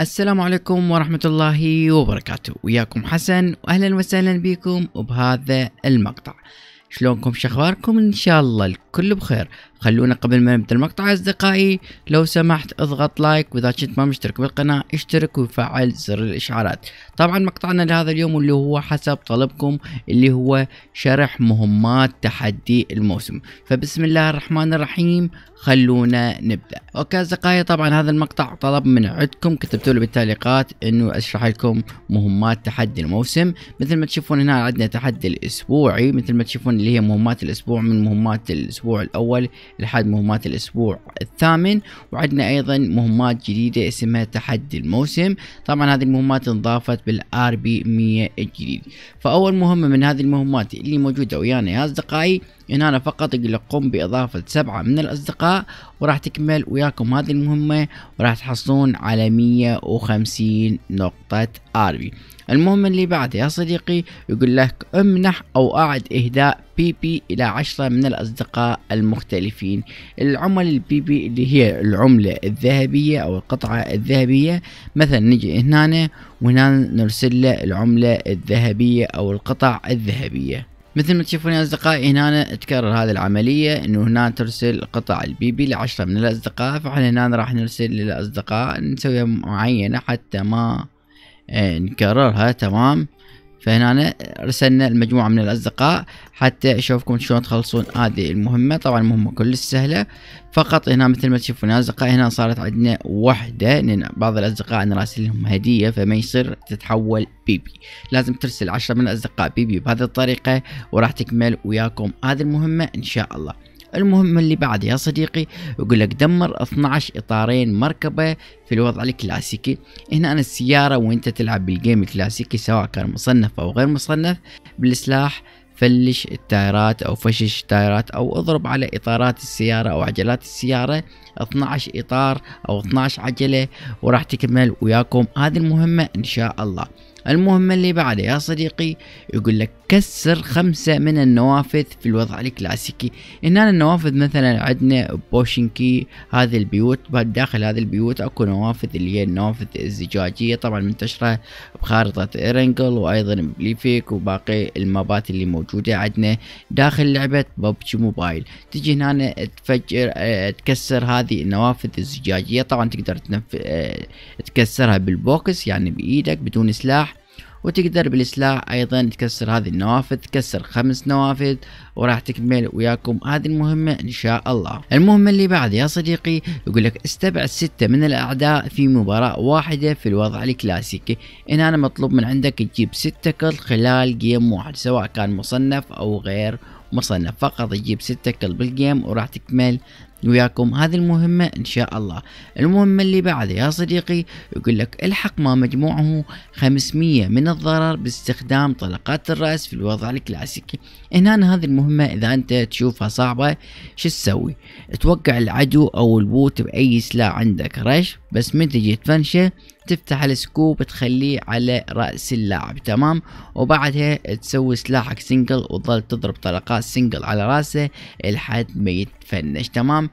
السلام عليكم ورحمة الله وبركاته وياكم حسن وأهلا وسهلا بكم وبهذا المقطع شلونكم شخباركم إن شاء الله كله بخير خلونا قبل ما نبدا المقطع اصدقائي لو سمحت اضغط لايك واذا كنت ما مشترك بالقناه اشترك وفعل زر الاشعارات طبعا مقطعنا لهذا اليوم اللي هو حسب طلبكم اللي هو شرح مهمات تحدي الموسم فبسم الله الرحمن الرحيم خلونا نبدا اوكي اصدقائي طبعا هذا المقطع طلب من عندكم كتبتوا لي بالتعليقات انه اشرح لكم مهمات تحدي الموسم مثل ما تشوفون هنا عندنا تحدي الاسبوعي مثل ما تشوفون اللي هي مهمات الاسبوع من مهمات الاسبوع الأسبوع الأول لحد مهمات الأسبوع الثامن وعندنا أيضا مهمات جديدة اسمها تحدي الموسم طبعا هذه المهمات انضافت بالآر بي 100 الجديد فأول مهمة من هذه المهمات اللي موجودة ويانا يا أصدقائي هنا أنا فقط اقول لك قم بإضافة سبعة من الأصدقاء وراح تكمل وياكم هذه المهمة وراح تحصلون على 150 نقطة آربي المهم اللي بعد يا صديقي يقول لك امنح أو أعد إهداء بي بي إلى عشرة من الأصدقاء المختلفين العمل البي بي اللي هي العملة الذهبية أو القطعة الذهبية مثلا نجي هنا وهنا نرسل له العملة الذهبية أو القطع الذهبية مثل ما تشوفون يا اصدقائي هنا تكرر هذه العملية انه هنا ترسل قطع البي بي لعشرة من الاصدقاء فاحنا هنا راح نرسل للاصدقاء نسوي معينة حتى ما نكررها تمام فهنا رسلنا المجموعة من الأصدقاء حتى أشوفكم شلون تخلصون هذه المهمة طبعا المهمة كل سهلة فقط هنا مثل ما تشوفون أصدقاء هنا صارت عندنا وحدة لأن بعض الأصدقاء أنا لهم هدية فما يصير تتحول بيبي لازم ترسل عشرة من الأصدقاء بيبي بهذه الطريقة وراح تكمل وياكم هذه المهمة إن شاء الله المهم اللي بعد يا صديقي يقول لك دمر 12 اطارين مركبه في الوضع الكلاسيكي هنا أنا السياره وانت تلعب بالجيم الكلاسيكي سواء كان مصنف او غير مصنف بالسلاح فلش التايرات او فشش التايرات او اضرب على اطارات السياره او عجلات السياره 12 اطار او 12 عجله وراح تكمل وياكم هذه المهمه ان شاء الله المهمة اللي بعده يا صديقي يقول لك كسر خمسة من النوافذ في الوضع الكلاسيكي هنا النوافذ مثلا عندنا بوشنكي هذه البيوت داخل هذه البيوت اكو نوافذ اللي هي النوافذ الزجاجية طبعا منتشرة بخارطة ايرنجل وايضا بليفيك وباقي المابات اللي موجودة عندنا داخل لعبة ببجي موبايل تجي هنا تفجر تكسر هذه النوافذ الزجاجية طبعا تقدر تنف... تكسرها بالبوكس يعني بايدك بدون سلاح وتقدر بالسلاح ايضا تكسر هذه النوافذ تكسر خمس نوافذ وراح تكمل وياكم هذه المهمة ان شاء الله المهمة اللي بعد يا صديقي يقول لك استبعد ستة من الاعداء في مباراة واحدة في الوضع الكلاسيكي ان انا مطلوب من عندك تجيب ستة كل خلال جيم واحد سواء كان مصنف او غير مصنف فقط تجيب ستة كل بالجيم وراح تكمل وياكم هذه المهمة إن شاء الله المهمة اللي بعد يا صديقي يقول لك الحق ما مجموعه 500 من الضرر باستخدام طلقات الرأس في الوضع الكلاسيكي هنا هذه المهمة إذا أنت تشوفها صعبة شو تسوي توقع العدو أو البوت بأي سلاح عندك رش بس من تجي تفنشه تفتح السكوب تخليه على رأس اللاعب تمام وبعدها تسوي سلاحك سنجل وتظل تضرب طلقات سنجل على راسه لحد ما يتفنش تمام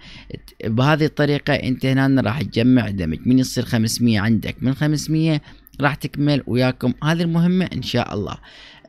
بهذه الطريقة انت هنا راح تجمع دمج من يصير 500 عندك من 500 راح تكمل وياكم هذه المهمة ان شاء الله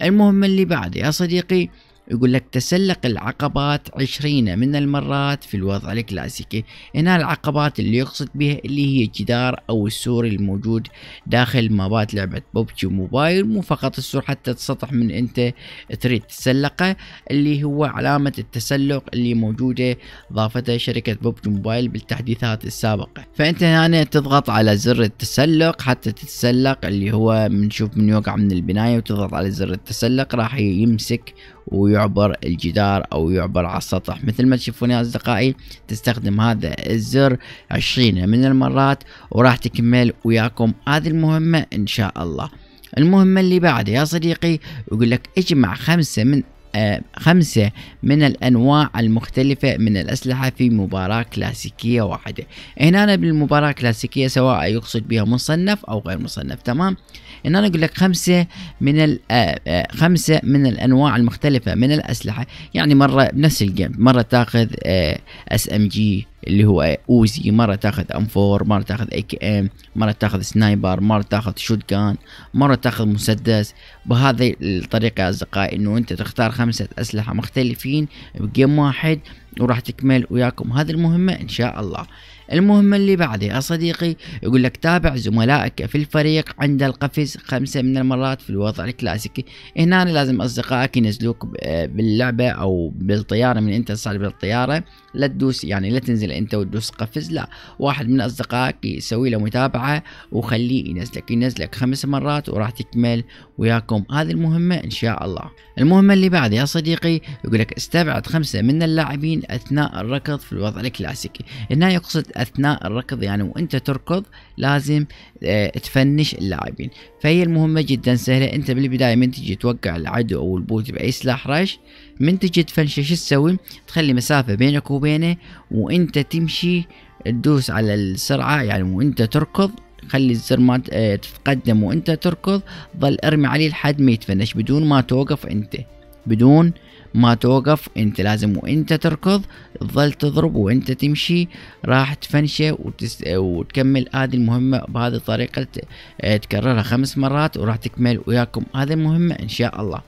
المهمة اللي بعد يا صديقي يقول لك تسلق العقبات عشرين من المرات في الوضع الكلاسيكي هنا العقبات اللي يقصد بها اللي هي الجدار أو السور الموجود داخل مابات لعبة بوبجي موبايل مو فقط السور حتى السطح من أنت تريد تسلقه اللي هو علامة التسلق اللي موجودة ضافتها شركة بوبجي موبايل بالتحديثات السابقة فأنت هنا تضغط على زر التسلق حتى تتسلق اللي هو منشوف من يوقع من البناية وتضغط على زر التسلق راح يمسك ويعبر الجدار او يعبر على السطح مثل ما تشوفون يا اصدقائي تستخدم هذا الزر عشرين من المرات وراح تكمل وياكم هذه المهمة ان شاء الله المهمة اللي بعدها يا صديقي يقول لك اجمع خمسة من آه خمسة من الأنواع المختلفة من الأسلحة في مباراة كلاسيكية واحدة هنا بالمباراة الكلاسيكية سواء يقصد بها مصنف أو غير مصنف تمام ان انا اقول لك خمسه من آه، آه، خمسه من الانواع المختلفه من الاسلحه يعني مره بنفس الجيم مره تاخذ اس ام جي اللي هو اوزي مره تاخذ ام 4 مره تاخذ اي كي ام مره تاخذ سنايبر مره تاخذ شوت جان مره تاخذ مسدس بهذه الطريقه يا اصدقائي انه انت تختار خمسه اسلحه مختلفين بجيم واحد وراح تكمل وياكم هذه المهمه ان شاء الله المهمة اللي بعدها صديقي يقول لك تابع زملائك في الفريق عند القفز خمسة من المرات في الوضع الكلاسيكي هنا لازم أصدقائك ينزلوك باللعبة أو بالطيارة من أنت تصعد بالطيارة لا تدوس يعني لا تنزل أنت وتدوس قفز لا واحد من أصدقائك يسوي له متابعة وخليه ينزلك ينزلك خمس مرات وراح تكمل وياكم هذه المهمة إن شاء الله المهمة اللي بعدها صديقي يقول لك استبعد خمسة من اللاعبين أثناء الركض في الوضع الكلاسيكي هنا يقصد اثناء الركض يعني وانت تركض لازم آه، تفنش اللاعبين فهي المهمة جدا سهلة انت بالبداية من تجي توقع العدو او البوت باي سلاح رش من تجي تفنشه شو تسوي تخلي مسافة بينك وبينه وانت تمشي تدوس على السرعة يعني وانت تركض خلي الزر ما آه، تتقدم وانت تركض ظل ارمي عليه لحد ما يتفنش بدون ما توقف انت بدون ما توقف انت لازم وانت تركض تظل تضرب وانت تمشي راح تفنشه وتس... وتكمل هذه المهمة بهذه الطريقة تكررها خمس مرات وراح تكمل وياكم هذه المهمة ان شاء الله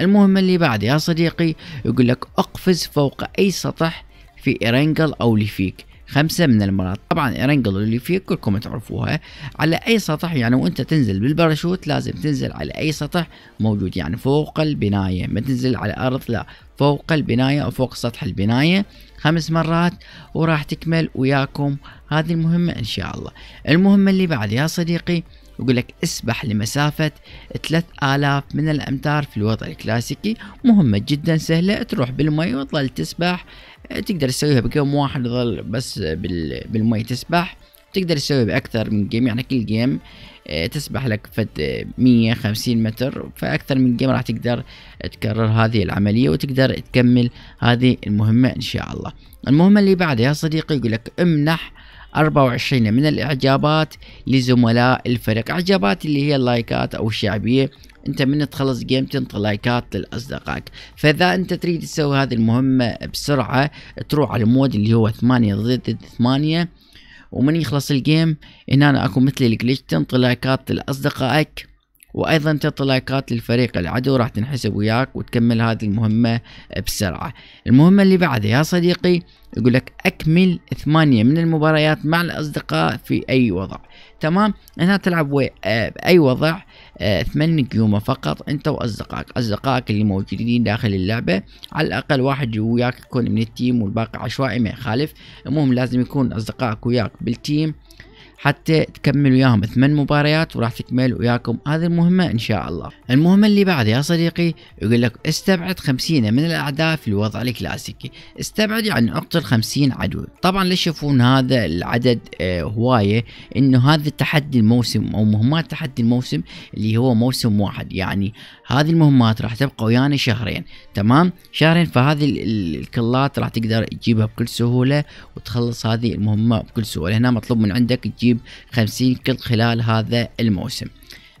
المهمة اللي بعد يا صديقي يقول لك اقفز فوق اي سطح في ايرنجل او لفيك خمسة من المرات طبعا ايرنجل اللي فيه كلكم تعرفوها على اي سطح يعني وانت تنزل بالباراشوت لازم تنزل على اي سطح موجود يعني فوق البناية ما تنزل على الارض لا فوق البناية او فوق سطح البناية خمس مرات وراح تكمل وياكم هذه المهمة ان شاء الله المهمة اللي بعد يا صديقي يقول لك اسبح لمسافة 3000 من الأمتار في الوضع الكلاسيكي مهمة جدا سهلة تروح بالمي وتظل تسبح تقدر تسويها بكم واحد تظل بس بالمي تسبح تقدر تسوي بأكثر من جيم يعني كل جيم آه، تسبح لك فد 150 متر فأكثر من جيم راح تقدر تكرر هذه العملية وتقدر تكمل هذه المهمة إن شاء الله المهمة اللي بعدها يا صديقي يقول لك امنح 24 من الاعجابات لزملاء الفريق اعجابات اللي هي اللايكات او الشعبيه انت من تخلص جيم تنطي لايكات لأصدقائك فاذا انت تريد تسوي هذه المهمة بسرعة تروح على المود اللي هو ثمانية ضد ثمانية ومن يخلص الجيم هنا اكو مثل الجليتش تنطي لايكات لأصدقائك وايضا تعطي لايكات للفريق العدو راح تنحسب وياك وتكمل هذه المهمة بسرعة المهمة اللي بعدها يا صديقي يقول لك اكمل ثمانية من المباريات مع الاصدقاء في اي وضع تمام هنا تلعب باي آه، وضع آه، ثمان قيومة فقط انت واصدقائك اصدقائك اللي موجودين داخل اللعبة على الاقل واحد وياك يكون من التيم والباقي عشوائي ما يخالف المهم لازم يكون اصدقائك وياك بالتيم حتى تكمل وياهم ثمان مباريات وراح تكمل وياكم هذه المهمة ان شاء الله المهمة اللي بعدها يا صديقي يقول لك استبعد خمسين من الاعداء في الوضع الكلاسيكي استبعد يعني اقتل خمسين عدو طبعا ليش يشوفون هذا العدد آه هواية انه هذا التحدي الموسم او مهمات تحدي الموسم اللي هو موسم واحد يعني هذه المهمات راح تبقى ويانا شهرين تمام شهرين فهذه الكلات راح تقدر تجيبها بكل سهولة وتخلص هذه المهمة بكل سهولة هنا مطلوب من عندك تجيب يجيب 50 كل خلال هذا الموسم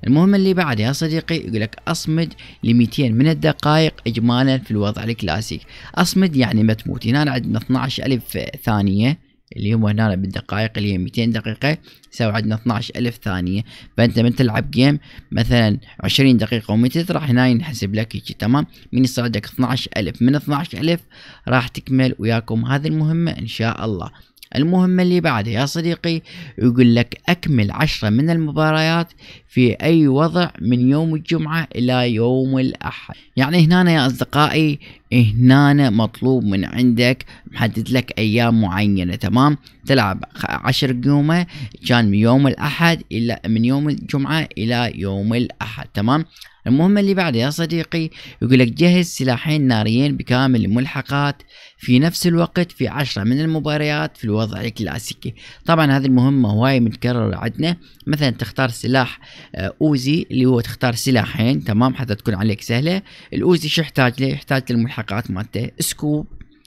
المهم اللي بعد يا صديقي يقول لك اصمد ل 200 من الدقائق اجمالا في الوضع الكلاسيك اصمد يعني ما تموت هنا عندنا 12000 ثانيه اللي هم هنا بالدقائق اللي هي 200 دقيقة سوى عندنا 12000 ثانية فأنت من تلعب جيم مثلا 20 دقيقة راح هنا ينحسب لك هيجي تمام من يصير عندك 12000 من 12000 راح تكمل وياكم هذه المهمة إن شاء الله المهمة اللي بعدها يا صديقي يقول لك أكمل عشرة من المباريات في أي وضع من يوم الجمعة إلى يوم الأحد يعني هنا يا أصدقائي هنا مطلوب من عندك محدد لك أيام معينة تمام تلعب عشر قيومة كان من يوم الأحد إلى من يوم الجمعة إلى يوم الأحد تمام المهمة اللي بعد يا صديقي يقول لك جهز سلاحين ناريين بكامل الملحقات في نفس الوقت في عشرة من المباريات في الوضع الكلاسيكي طبعا هذه المهمة هواي متكررة عندنا مثلا تختار سلاح آه، اوزي اللي هو تختار سلاحين تمام حتى تكون عليك سهلة الاوزي شو يحتاج له يحتاج للملحقات مالته سكوب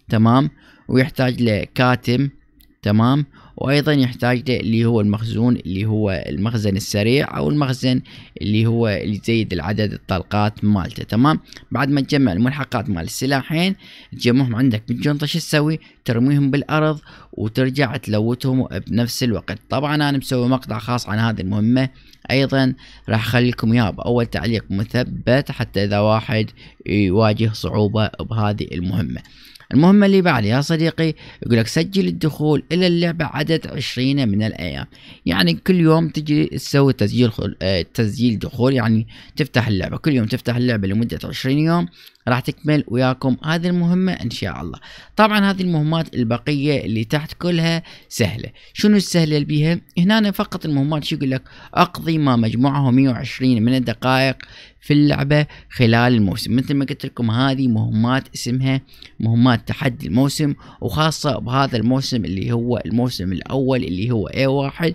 تمام ويحتاج لكاتم تمام وايضا يحتاج اللي هو المخزون اللي هو المخزن السريع او المخزن اللي هو اللي يزيد العدد الطلقات مالته تمام بعد ما تجمع الملحقات مال السلاحين تجمعهم عندك بالجنطه شو تسوي ترميهم بالارض وترجع تلوتهم بنفس الوقت طبعا انا مسوي مقطع خاص عن هذه المهمه ايضا راح اخليكم اياه باول تعليق مثبت حتى اذا واحد يواجه صعوبه بهذه المهمه المهمة اللي بعدها يا صديقي يقول لك سجل الدخول إلى اللعبة عدد عشرين من الأيام يعني كل يوم تجي تسوي تسجيل خل... آه، تسجيل دخول يعني تفتح اللعبة كل يوم تفتح اللعبة لمدة عشرين يوم راح تكمل وياكم هذه المهمة إن شاء الله طبعا هذه المهمات البقية اللي تحت كلها سهلة شنو السهلة اللي بيها هنا فقط المهمات شو يقول لك أقضي ما مجموعه 120 من الدقائق في اللعبة خلال الموسم مثل ما قلت لكم هذه مهمات اسمها مهمات تحدي الموسم وخاصة بهذا الموسم اللي هو الموسم الأول اللي هو A1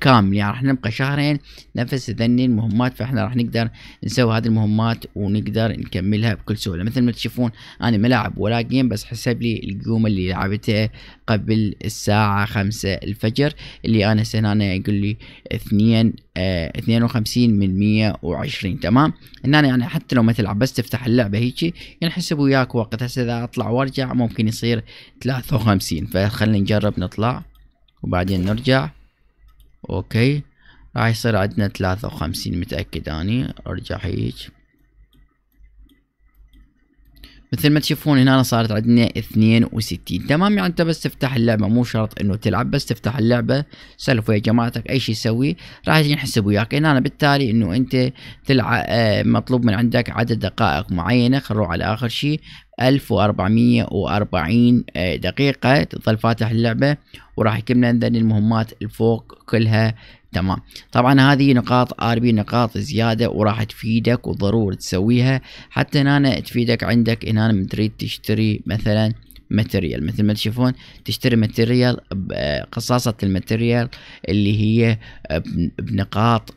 كامل يعني راح نبقى شهرين نفس ذني المهمات فاحنا راح نقدر نسوي هذه المهمات ونقدر نكملها بكل سهولة مثل ما تشوفون أنا ملاعب ولا جيم بس حسب لي القيومة اللي لعبتها قبل الساعة خمسة الفجر اللي أنا هنا يقول لي اثنين 52 آه، من 120 تمام هنا يعني حتى لو ما تلعب بس تفتح اللعبه هيك ينحسب وياك وقت هسه اذا اطلع وارجع ممكن يصير 53 فخلينا نجرب نطلع وبعدين نرجع اوكي راح يصير عندنا 53 متاكد اني ارجع هيك مثل ما تشوفون هنا صارت عندنا 62 تمام يعني انت بس تفتح اللعبه مو شرط انه تلعب بس تفتح اللعبه سلف ويا جماعتك اي شيء تسويه راح ينحسب وياك هنا أنا بالتالي انه انت تلعب آه، مطلوب من عندك عدد دقائق معينه خلينا نروح على اخر شيء 1440 آه، دقيقة تظل فاتح اللعبة وراح يكمل عندنا المهمات الفوق كلها تمام طبعا هذه نقاط ار بي نقاط زياده وراح تفيدك وضروري تسويها حتى هنا تفيدك عندك هنا من تريد تشتري مثلا ماتريال مثل ما تشوفون تشتري ماتريال قصاصة الماتريال اللي هي بنقاط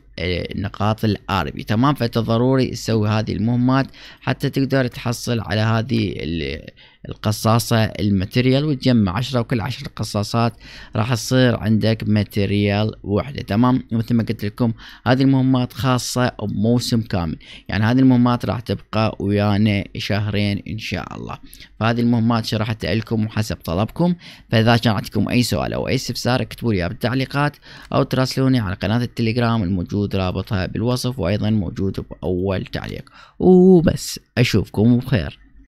نقاط الار بي تمام فانت ضروري تسوي هذه المهمات حتى تقدر تحصل على هذه القصاصة الماتيريال وتجمع عشرة وكل عشر قصاصات راح تصير عندك ماتيريال وحدة تمام ومثل ما قلت لكم هذه المهمات خاصة بموسم كامل يعني هذه المهمات راح تبقى ويانا شهرين ان شاء الله فهذه المهمات شرحتها لكم وحسب طلبكم فاذا كان عندكم اي سؤال او اي استفسار اكتبوا لي بالتعليقات او تراسلوني على قناة التليجرام الموجود رابطها بالوصف وايضا موجود باول تعليق وبس اشوفكم بخير